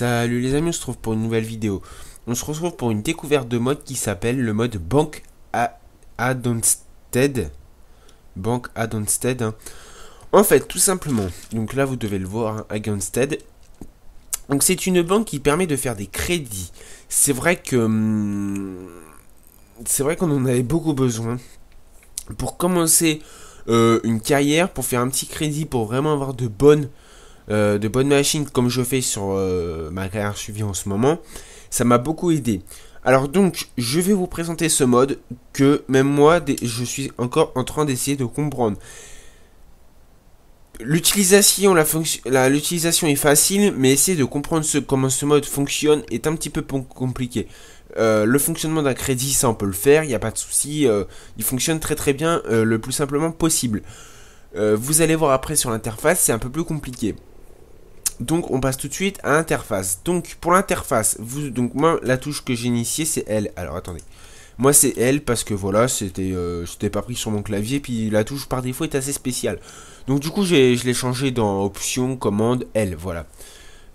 Salut les amis, on se retrouve pour une nouvelle vidéo. On se retrouve pour une découverte de mode qui s'appelle le mode Bank à Bank à En fait, tout simplement, donc là vous devez le voir, hein, Donc c'est une banque qui permet de faire des crédits. C'est vrai que... Hum, c'est vrai qu'on en avait beaucoup besoin. Pour commencer euh, une carrière, pour faire un petit crédit, pour vraiment avoir de bonnes... Euh, de bonnes machines comme je fais sur euh, ma carrière suivie en ce moment, ça m'a beaucoup aidé. Alors donc, je vais vous présenter ce mode que même moi, je suis encore en train d'essayer de comprendre. L'utilisation, est facile, mais essayer de comprendre comment ce mode fonctionne est un petit peu compliqué. Euh, le fonctionnement d'un crédit, ça on peut le faire, il n'y a pas de souci, il fonctionne très très bien le plus simplement possible. vous allez voir après sur l'interface, c'est un peu plus compliqué. Donc on passe tout de suite à l'interface. Donc pour l'interface, vous donc moi la touche que j'ai initiée c'est L. Alors attendez. Moi c'est L parce que voilà, c'était euh, pas pris sur mon clavier puis la touche par défaut est assez spéciale. Donc du coup, je l'ai changé dans option commande L, voilà.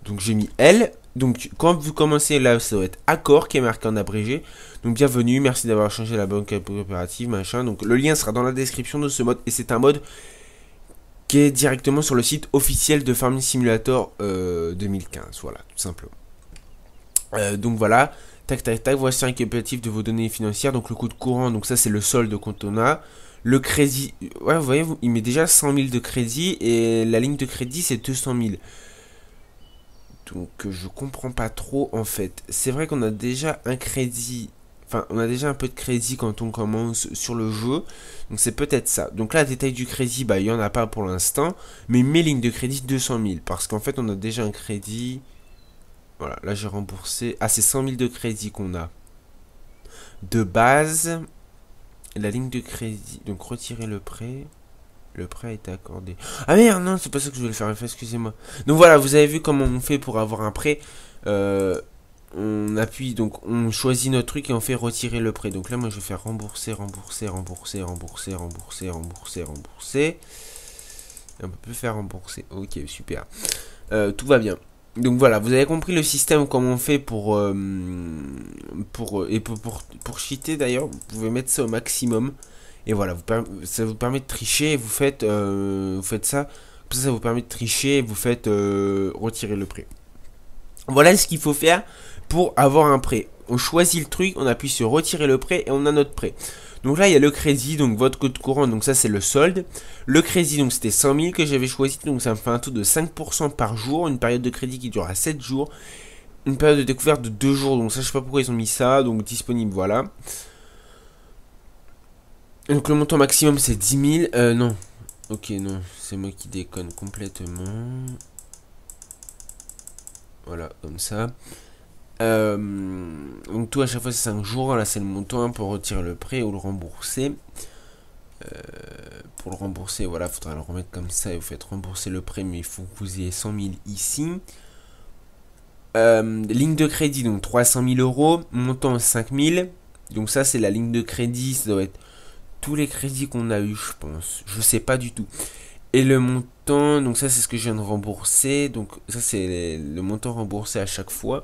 Donc j'ai mis L. Donc quand vous commencez là, ça doit être accord qui est marqué en abrégé. Donc bienvenue, merci d'avoir changé la banque coopérative, machin. Donc le lien sera dans la description de ce mode et c'est un mode qui est directement sur le site officiel de Farming Simulator 2015. Euh, voilà, tout simplement. Euh, donc voilà, tac tac tac, voici un récapitulatif de vos données financières. Donc le coût de courant, donc ça c'est le solde on a. Le crédit, ouais, vous voyez, il met déjà 100 000 de crédit et la ligne de crédit c'est 200 000. Donc je comprends pas trop en fait. C'est vrai qu'on a déjà un crédit Enfin, on a déjà un peu de crédit quand on commence sur le jeu. Donc c'est peut-être ça. Donc là, détail du crédit, bah, il n'y en a pas pour l'instant. Mais mes lignes de crédit, 200 000. Parce qu'en fait, on a déjà un crédit. Voilà, là j'ai remboursé. Ah, c'est 100 000 de crédit qu'on a. De base, la ligne de crédit. Donc retirer le prêt. Le prêt a été accordé. Ah merde, non, c'est pas ça que je voulais faire. Excusez-moi. Donc voilà, vous avez vu comment on fait pour avoir un prêt. Euh, on appuie, donc on choisit notre truc et on fait retirer le prêt. Donc là, moi, je vais faire rembourser, rembourser, rembourser, rembourser, rembourser, rembourser, rembourser. on peut faire rembourser. Ok, super. Euh, tout va bien. Donc voilà, vous avez compris le système, comment on fait pour... Euh, pour euh, et pour, pour, cheater, d'ailleurs, vous pouvez mettre ça au maximum. Et voilà, vous, ça vous permet de tricher et vous faites, vous faites ça. Ça, ça vous permet de tricher et vous faites retirer le prêt. Voilà ce qu'il faut faire pour avoir un prêt. On choisit le truc, on appuie sur retirer le prêt et on a notre prêt. Donc là, il y a le crédit, donc votre code courant, donc ça c'est le solde. Le crédit, donc c'était 100 000 que j'avais choisi, donc ça me fait un taux de 5% par jour, une période de crédit qui à 7 jours, une période de découverte de 2 jours, donc ça je sais pas pourquoi ils ont mis ça, donc disponible, voilà. Donc le montant maximum c'est 10 000, euh non, ok non, c'est moi qui déconne complètement. Voilà, comme ça. Euh, donc tout à chaque fois c'est 5 jours, là c'est le montant hein, pour retirer le prêt ou le rembourser. Euh, pour le rembourser, voilà, faudra le remettre comme ça et vous faites rembourser le prêt, mais il faut que vous ayez 100 000 ici. Euh, ligne de crédit, donc 300 000 euros, montant 5 000. Donc ça c'est la ligne de crédit, ça doit être tous les crédits qu'on a eu, je pense. Je sais pas du tout. Et le montant, donc ça c'est ce que je viens de rembourser. Donc ça c'est le montant remboursé à chaque fois.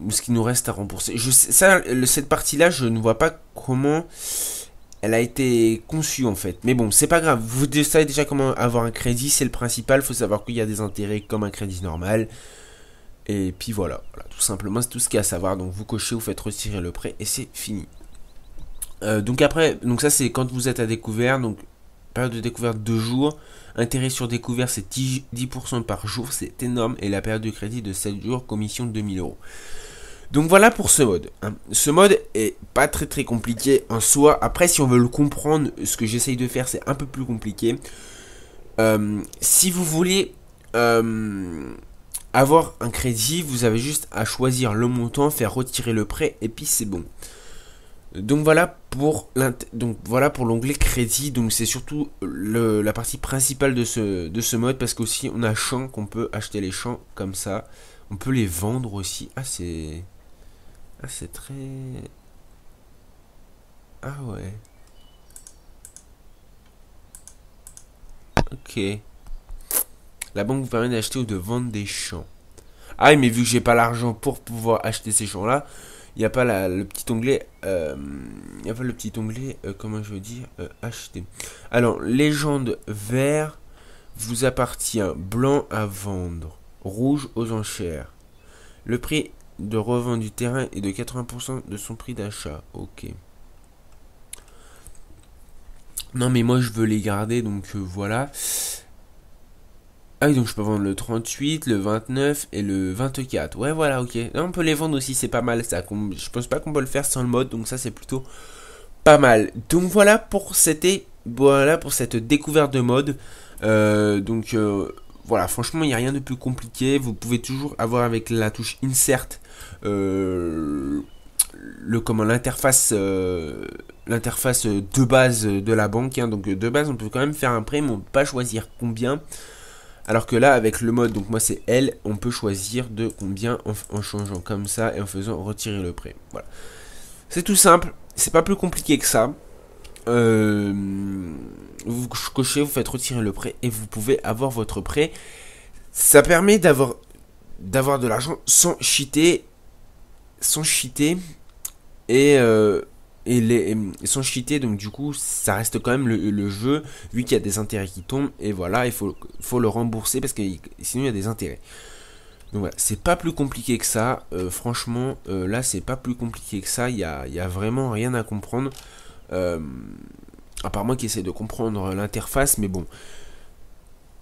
ou Ce qui nous reste à rembourser. Je cette partie-là, je ne vois pas comment elle a été conçue en fait. Mais bon, c'est pas grave. Vous savez déjà comment avoir un crédit, c'est le principal. il Faut savoir qu'il y a des intérêts comme un crédit normal. Et puis voilà, tout simplement, c'est tout ce qu'il y a à savoir. Donc vous cochez, vous faites retirer le prêt et c'est fini. Euh, donc après, donc ça c'est quand vous êtes à découvert, donc Période de découverte 2 jours. Intérêt sur découvert, c'est 10% par jour. C'est énorme. Et la période de crédit de 7 jours, commission de 2000 euros. Donc voilà pour ce mode. Hein. Ce mode est pas très très compliqué en soi. Après, si on veut le comprendre, ce que j'essaye de faire, c'est un peu plus compliqué. Euh, si vous voulez euh, avoir un crédit, vous avez juste à choisir le montant, faire retirer le prêt, et puis c'est bon. Donc voilà pour donc voilà pour l'onglet crédit. Donc c'est surtout la partie principale de ce, de ce mode parce qu'aussi on a champs qu'on peut acheter les champs comme ça. On peut les vendre aussi. Ah c'est ah c'est très ah ouais. Ok. La banque vous permet d'acheter ou de vendre des champs. Ah mais vu que j'ai pas l'argent pour pouvoir acheter ces champs là, il n'y a pas la, le petit onglet, il euh, a pas le petit onglet, euh, comment je veux dire, acheter. Euh, Alors, légende vert vous appartient, blanc à vendre, rouge aux enchères. Le prix de revente du terrain est de 80% de son prix d'achat. Ok. Non mais moi je veux les garder donc voilà. Ah oui, donc je peux vendre le 38, le 29 et le 24. Ouais, voilà, ok. on peut les vendre aussi, c'est pas mal ça. Je pense pas qu'on peut le faire sans le mode, donc ça c'est plutôt pas mal. Donc voilà pour cette, voilà pour cette découverte de mode. Euh, donc euh, voilà, franchement, il n'y a rien de plus compliqué. Vous pouvez toujours avoir avec la touche insert euh, le comment l'interface l'interface de base de la banque. Hein. Donc de base, on peut quand même faire un prêt, mais on peut pas choisir combien. Alors que là, avec le mode, donc moi c'est L, on peut choisir de combien en, changeant comme ça et en faisant retirer le prêt. Voilà. C'est tout simple, c'est pas plus compliqué que ça. Euh, vous cochez, vous faites retirer le prêt et vous pouvez avoir votre prêt. Ça permet d'avoir d'avoir de l'argent sans cheater, sans cheater et euh, et les, ils sont donc du coup, ça reste quand même le, jeu, vu qu'il y a des intérêts qui tombent, et voilà, il faut, faut le rembourser parce que sinon il y a des intérêts. Donc voilà, c'est pas plus compliqué que ça, euh, franchement, euh, là c'est pas plus compliqué que ça, il y a, vraiment rien à comprendre, euh, à part moi qui essaie de comprendre l'interface, mais bon,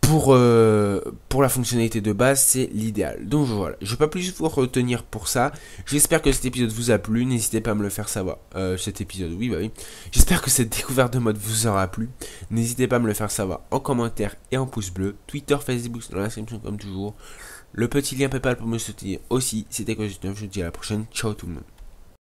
pour, euh, pour la fonctionnalité de base, c'est l'idéal. Donc voilà, je ne vais pas plus vous retenir pour ça. J'espère que cet épisode vous a plu. N'hésitez pas à me le faire savoir. Euh, cet épisode, oui, bah oui. J'espère que cette découverte de mode vous aura plu. N'hésitez pas à me le faire savoir en commentaire et en pouce bleu. Twitter, Facebook, dans l'inscription comme toujours. Le petit lien PayPal pour me soutenir aussi. C'était quoi je vous dis à la prochaine. Ciao tout le monde.